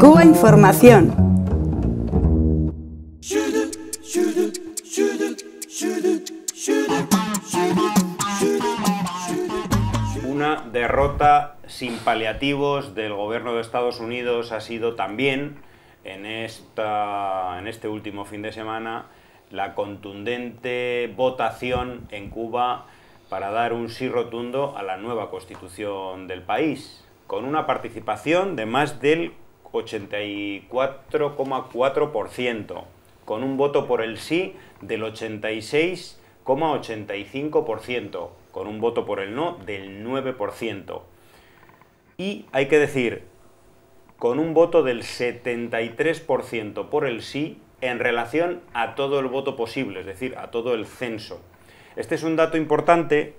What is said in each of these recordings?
Cuba Información. Una derrota sin paliativos del gobierno de Estados Unidos ha sido también en, esta, en este último fin de semana la contundente votación en Cuba para dar un sí rotundo a la nueva constitución del país, con una participación de más del 84,4%, con un voto por el sí del 86,85%, con un voto por el no del 9%. Y hay que decir, con un voto del 73% por el sí en relación a todo el voto posible, es decir, a todo el censo. Este es un dato importante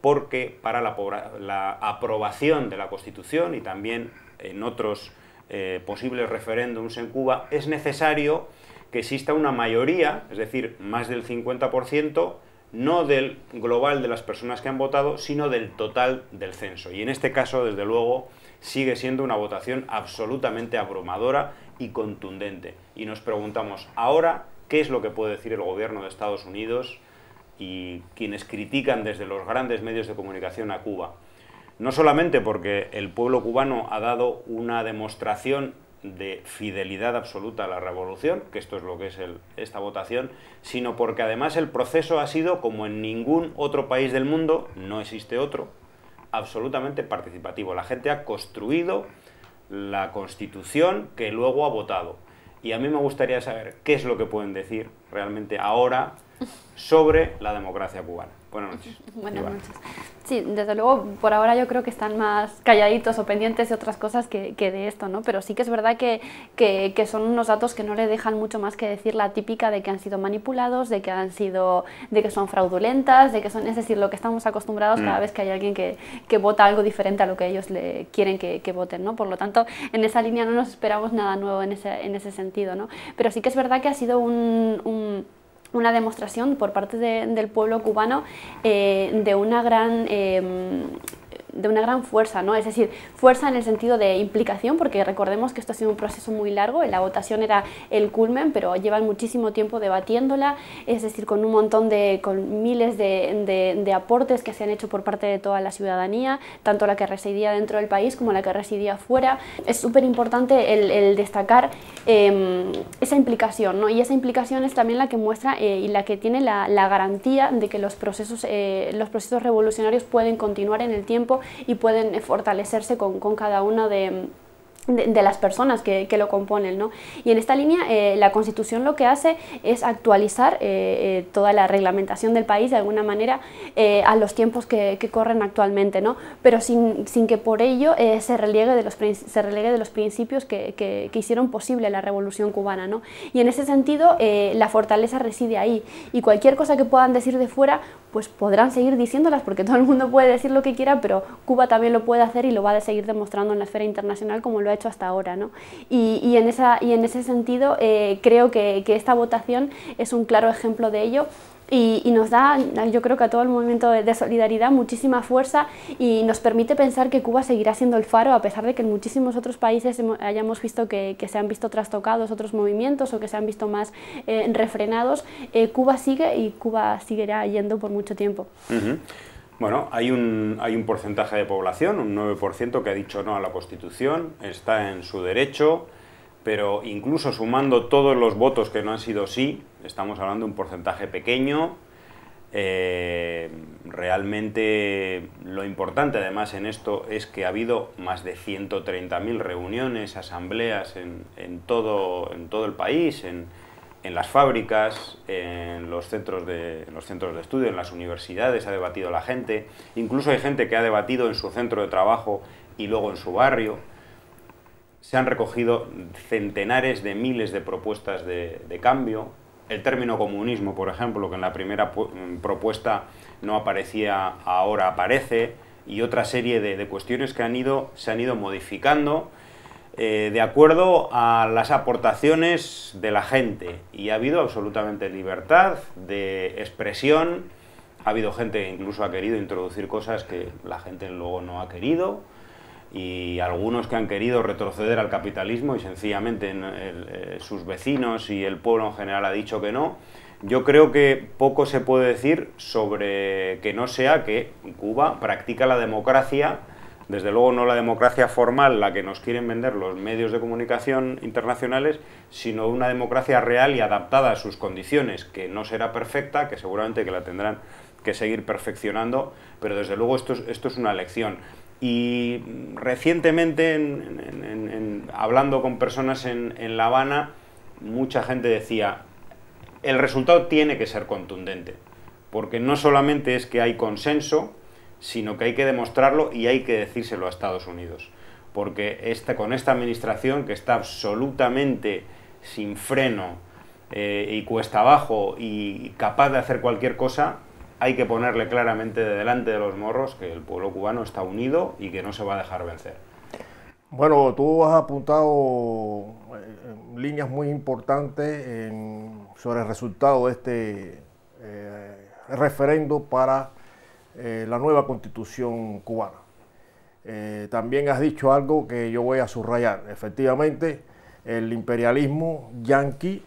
porque para la, la aprobación de la Constitución y también en otros eh, posibles referéndums en Cuba, es necesario que exista una mayoría, es decir, más del 50%, no del global de las personas que han votado, sino del total del censo. Y en este caso, desde luego, sigue siendo una votación absolutamente abrumadora y contundente. Y nos preguntamos ahora qué es lo que puede decir el gobierno de Estados Unidos y quienes critican desde los grandes medios de comunicación a Cuba. No solamente porque el pueblo cubano ha dado una demostración de fidelidad absoluta a la revolución, que esto es lo que es el, esta votación, sino porque además el proceso ha sido, como en ningún otro país del mundo, no existe otro, absolutamente participativo. La gente ha construido la constitución que luego ha votado. Y a mí me gustaría saber qué es lo que pueden decir realmente ahora sobre la democracia cubana. Buenas noches. Buenas noches. Sí, desde luego, por ahora yo creo que están más calladitos o pendientes de otras cosas que, de esto, ¿no? Pero sí que es verdad que, que, son unos datos que no le dejan mucho más que decir la típica de que han sido manipulados, de que han sido, de que son fraudulentas, de que son, es decir, lo que estamos acostumbrados cada mm. vez que hay alguien que, vota algo diferente a lo que ellos le quieren que, voten, ¿no? Por lo tanto, en esa línea no nos esperamos nada nuevo en ese, en ese sentido, ¿no? Pero sí que es verdad que ha sido un una demostración por parte del pueblo cubano eh, de una gran eh, de una gran fuerza, ¿no? Es decir, fuerza en el sentido de implicación, porque recordemos que esto ha sido un proceso muy largo, la votación era el culmen, pero llevan muchísimo tiempo debatiéndola, es decir, con un montón de, con miles de, aportes que se han hecho por parte de toda la ciudadanía, tanto la que residía dentro del país como la que residía fuera. Es súper importante el, destacar em, esa implicación, ¿no? Y esa implicación es también la que muestra eh, y la que tiene la, garantía de que los procesos, eh, los procesos revolucionarios pueden continuar en el tiempo y pueden eh, fortalecerse con, cada uno de de, las personas que, lo componen. ¿no? Y en esta línea, eh, la Constitución lo que hace es actualizar eh, eh, toda la reglamentación del país de alguna manera a los tiempos que, corren actualmente, ¿no? pero sin, que por ello se, reliegue de los, se relegue de los principios que, hicieron posible la Revolución cubana. ¿no? Y en ese sentido, la fortaleza reside ahí. Y cualquier cosa que puedan decir de fuera, pues podrán seguir diciéndolas, porque todo el mundo puede decir lo que quiera, pero Cuba también lo puede hacer y lo va a seguir demostrando en la esfera internacional como lo hecho hasta ahora. ¿no? Y, en esa, y, en ese sentido eh, creo que, esta votación es un claro ejemplo de ello y, nos da, yo creo que a todo el movimiento de, solidaridad muchísima fuerza y nos permite pensar que Cuba seguirá siendo el faro a pesar de que en muchísimos otros países hayamos visto que, se han visto trastocados otros movimientos o que se han visto más eh, refrenados, eh, Cuba sigue y Cuba seguirá yendo por mucho tiempo. Bueno, hay un, hay un porcentaje de población, un 9%, que ha dicho no a la Constitución, está en su derecho, pero incluso sumando todos los votos que no han sido sí, estamos hablando de un porcentaje pequeño. Eh, realmente lo importante además en esto es que ha habido más de 130.000 reuniones, asambleas en, todo, en todo el país, en, en las fábricas, en los, centros de, los centros de estudio, en las universidades ha debatido la gente, incluso hay gente que ha debatido en su centro de trabajo y luego en su barrio. Se han recogido centenares de miles de propuestas de, cambio. El término comunismo, por ejemplo, que en la primera mm, propuesta no aparecía, ahora aparece, y otra serie de, cuestiones que han ido, se han ido modificando eh, de acuerdo a las aportaciones de la gente y ha habido absolutamente libertad de expresión, ha habido gente que incluso ha querido introducir cosas que la gente luego no ha querido y algunos que han querido retroceder al capitalismo y sencillamente eh, sus vecinos y el pueblo en general ha dicho que no. Yo creo que poco se puede decir sobre que no sea que Cuba practica la democracia desde luego no la democracia formal, la que nos quieren vender los medios de comunicación internacionales, sino una democracia real y adaptada a sus condiciones, que no será perfecta, que seguramente que la tendrán que seguir perfeccionando, pero desde luego esto es, esto es una lección. Y recientemente, hablando con personas en La Habana, mucha gente decía, el resultado tiene que ser contundente, porque no solamente es que hay consenso, sino que hay que demostrarlo y hay que decírselo a Estados Unidos. Porque con esta administración que está absolutamente sin freno eh, y cuesta abajo y capaz de hacer cualquier cosa, hay que ponerle claramente de delante de los morros que el pueblo cubano está unido y que no se va a dejar vencer. Bueno, tú has apuntado eh, líneas muy importantes sobre el resultado de este eh, referendo para eh, la nueva constitución cubana. Eh, también has dicho algo que yo voy a subrayar. Efectivamente, el imperialismo yanqui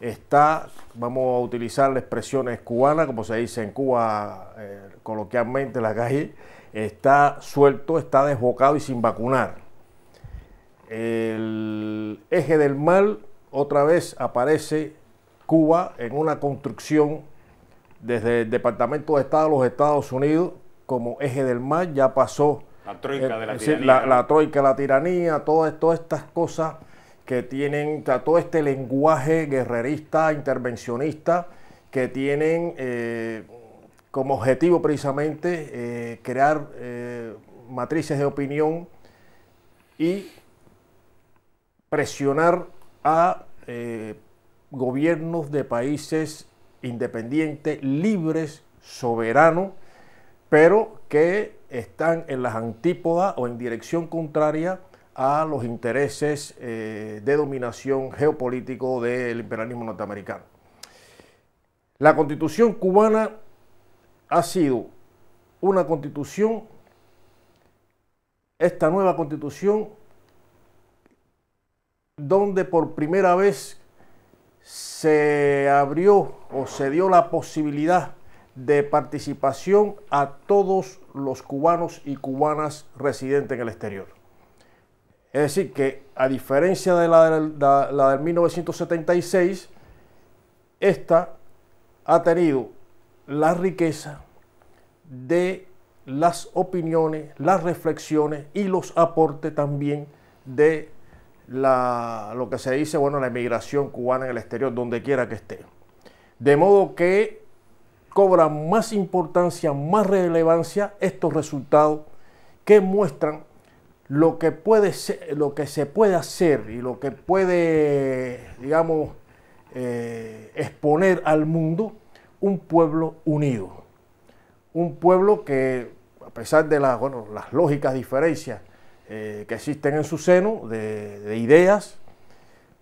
está, vamos a utilizar la expresiones cubana, como se dice en Cuba eh, coloquialmente la calle, está suelto, está desbocado y sin vacunar. El eje del mal, otra vez aparece Cuba en una construcción desde el Departamento de Estado de los Estados Unidos, como eje del mar, ya pasó la troika de la, eh, tiranía, la, la tiranía, todas, todas estas cosas que tienen, todo este lenguaje guerrerista, intervencionista, que tienen eh, como objetivo precisamente eh, crear matrices de opinión y presionar a gobiernos de países independientes, libres, soberanos, pero que están en las antípodas o en dirección contraria a los intereses eh, de dominación geopolítico del imperialismo norteamericano. La constitución cubana ha sido una constitución, esta nueva constitución, donde por primera vez se abrió o se dio la posibilidad de participación a todos los cubanos y cubanas residentes en el exterior. Es decir, que a diferencia de la, de, 1976, esta ha tenido la riqueza de las opiniones, las reflexiones y los aportes también de lo que se dice, bueno, la emigración cubana en el exterior, donde quiera que esté. De modo que cobra más importancia, más relevancia estos resultados que muestran lo que, puede lo que se puede hacer y lo que puede, digamos, eh, exponer al mundo un pueblo unido. Un pueblo que, a pesar de las, las lógicas diferencias eh, que existen en su seno, de, ideas.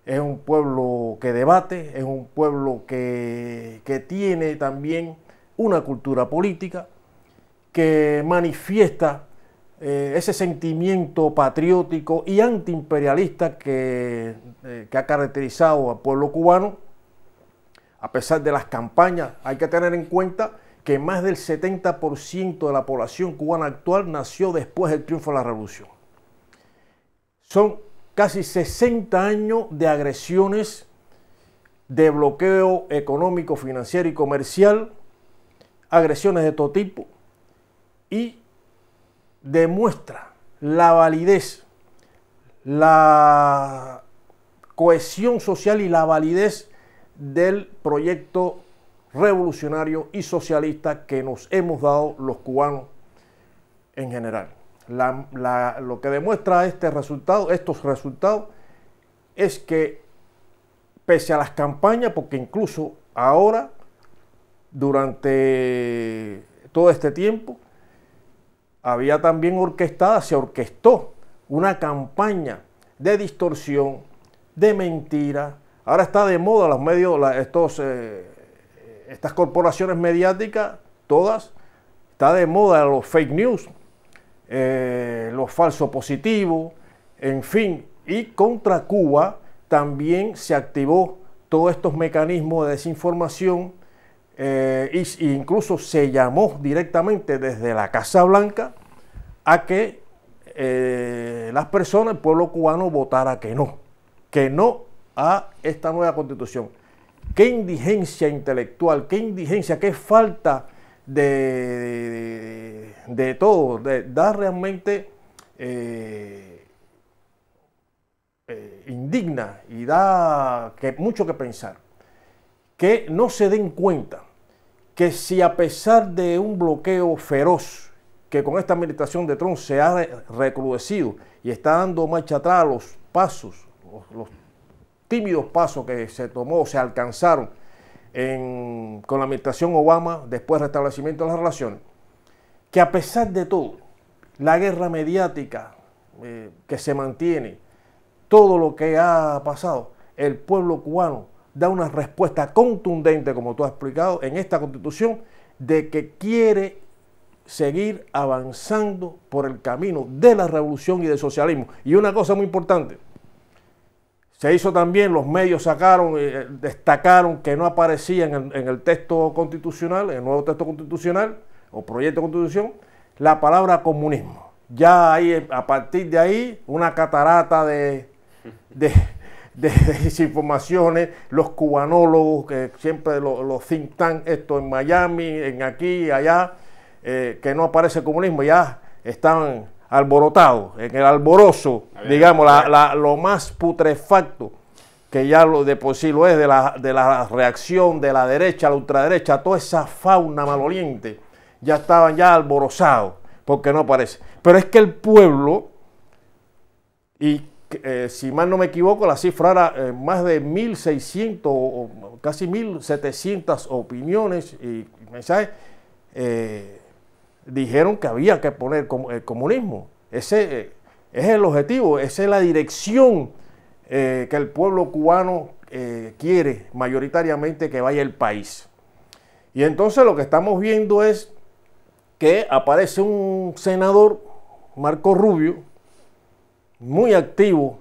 Es un pueblo que debate, es un pueblo que, tiene también una cultura política, que manifiesta eh, ese sentimiento patriótico y antiimperialista eh, que ha caracterizado al pueblo cubano, a pesar de las campañas, hay que tener en cuenta que más del 70% de la población cubana actual nació después del triunfo de la revolución. Son casi 60 años de agresiones, de bloqueo económico, financiero y comercial, agresiones de todo tipo, y demuestra la validez, la cohesión social y la validez del proyecto revolucionario y socialista que nos hemos dado los cubanos en general lo que demuestra este resultado, estos resultados es que pese a las campañas, porque incluso ahora, durante todo este tiempo, había también orquestada, se orquestó una campaña de distorsión, de mentira. Ahora está de moda los medios, estos, eh, estas corporaciones mediáticas, todas, está de moda los fake news, eh, los falsos positivos, en fin. Y contra Cuba también se activó todos estos mecanismos de desinformación eh, e incluso se llamó directamente desde la Casa Blanca a que eh, las personas, el pueblo cubano, votara que no, que no a esta nueva constitución. Qué indigencia intelectual, qué indigencia, qué falta de de todo, da realmente eh, eh, indigna y da que, mucho que pensar. Que no se den cuenta que si a pesar de un bloqueo feroz que con esta administración de Trump se ha recrudecido y está dando marcha atrás los pasos, los, tímidos pasos que se tomó se alcanzaron con la administración Obama después del restablecimiento de las relaciones, que a pesar de todo, la guerra mediática eh, que se mantiene, todo lo que ha pasado, el pueblo cubano da una respuesta contundente, como tú has explicado, en esta constitución, de que quiere seguir avanzando por el camino de la revolución y del socialismo. Y una cosa muy importante, se hizo también, los medios sacaron, eh, destacaron que no aparecía en el, en el texto constitucional, en el nuevo texto constitucional, o proyecto de constitución la palabra comunismo. Ya hay a partir de ahí, una catarata de, desinformaciones, los cubanólogos, que siempre los, los, think esto en Miami, en aquí, allá, eh, que no aparece comunismo, ya están alborotados, en el alboroso, digamos, lo más putrefacto que ya lo de por sí lo es, de la, reacción de la derecha, la ultraderecha, toda esa fauna maloliente ya estaban ya alborozados, porque no parece. Pero es que el pueblo, y eh, si mal no me equivoco, la cifra era eh, más de 1.600 o casi 1.700 opiniones y mensajes, eh, dijeron que había que poner el comunismo. Ese es el objetivo, esa es la dirección que el pueblo cubano quiere mayoritariamente que vaya el país. Y entonces lo que estamos viendo es que aparece un senador, Marco Rubio, muy activo,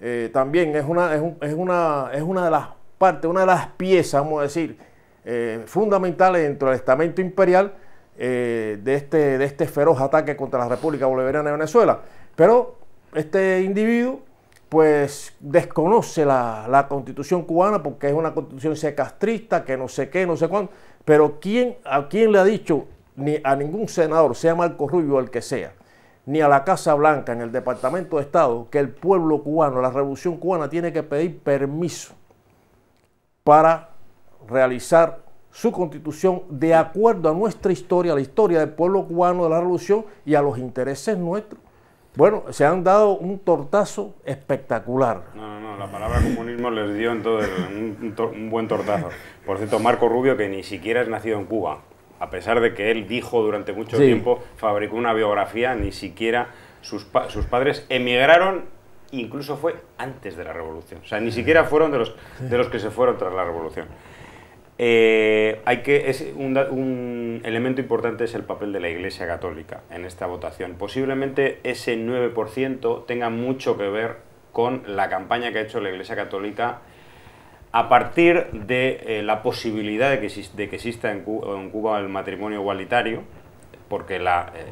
eh, también es una, es, una, es una de las partes, una de las piezas, vamos a decir, eh, fundamentales dentro del estamento imperial eh, de, este, de este feroz ataque contra la República Bolivariana de Venezuela. Pero este individuo pues desconoce la, constitución cubana porque es una constitución secastrista, que no sé qué, no sé cuándo. Pero ¿quién, ¿a quién le ha dicho ni a ningún senador, sea Marco Rubio el que sea, ni a la Casa Blanca, en el Departamento de Estado, que el pueblo cubano, la revolución cubana, tiene que pedir permiso para realizar su constitución de acuerdo a nuestra historia, a la historia del pueblo cubano de la revolución y a los intereses nuestros. Bueno, se han dado un tortazo espectacular. No, no, no, la palabra comunismo les dio un, buen tortazo. Por cierto, Marco Rubio, que ni siquiera es nacido en Cuba, a pesar de que él dijo durante mucho tiempo, fabricó una biografía, ni siquiera sus, sus padres emigraron incluso fue antes de la revolución. O sea, ni siquiera fueron de los, de los que se fueron tras la revolución. Eh, hay que, es un, un, elemento importante es el papel de la Iglesia Católica en esta votación. Posiblemente ese 9% tenga mucho que ver con la campaña que ha hecho la Iglesia Católica a partir de eh, la posibilidad de que, exista en Cuba, el matrimonio igualitario, porque eh,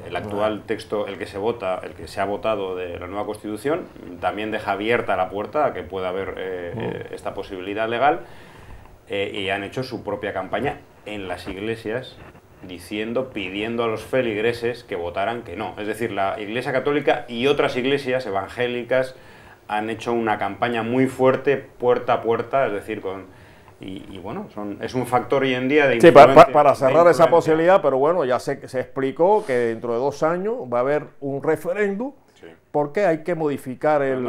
el actual texto, el que se vota, el que se ha votado de la nueva Constitución, también deja abierta la puerta a que pueda haber eh, mm. esta posibilidad legal, y han hecho su propia campaña en las iglesias diciendo, pidiendo a los feligreses que votaran que no. Es decir, la Iglesia Católica y otras iglesias evangélicas, han hecho una campaña muy fuerte puerta a puerta, es decir, con... Y, bueno, es un factor hoy en día de... Sí, para, cerrar esa posibilidad, pero bueno, ya se, explicó que dentro de dos años va a haber un referéndum porque hay que modificar el,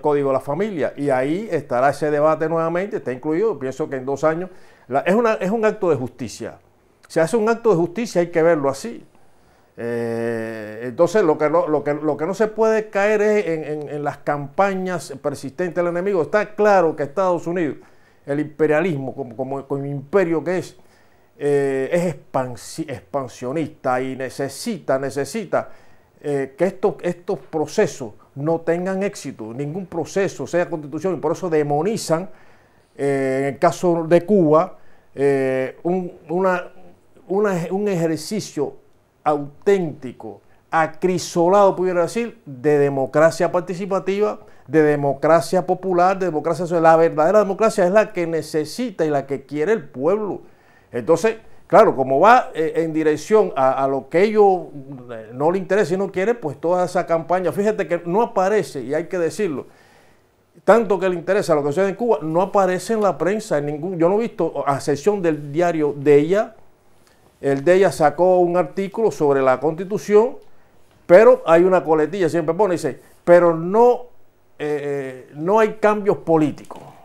código de la familia. Y ahí estará ese debate nuevamente, está incluido, pienso que en dos años. es, una, es un acto de justicia. Se hace un acto de justicia, hay que verlo así. Eh, entonces, lo que, lo, que, no se puede caer es en, las campañas persistentes del enemigo. Está claro que Estados Unidos, el imperialismo, como, como, imperio que es, eh, es expansionista y necesita, necesita eh, que estos, estos procesos no tengan éxito, ningún proceso, sea constitución, y por eso demonizan, en el caso de Cuba, una, un ejercicio auténtico, acrisolado, pudiera decir, de democracia participativa, de democracia popular, de democracia social. La verdadera democracia es la que necesita y la que quiere el pueblo. Entonces, claro, como va eh, en dirección a, lo que ellos eh, no le interesa y no quiere, pues toda esa campaña, fíjate que no aparece, y hay que decirlo, tanto que le interesa lo que sucede en Cuba, no aparece en la prensa, en ningún, yo no he visto, a excepción del diario de ella, el de ella sacó un artículo sobre la constitución, pero hay una coletilla, siempre pone, dice, pero no, eh, eh, no hay cambios políticos.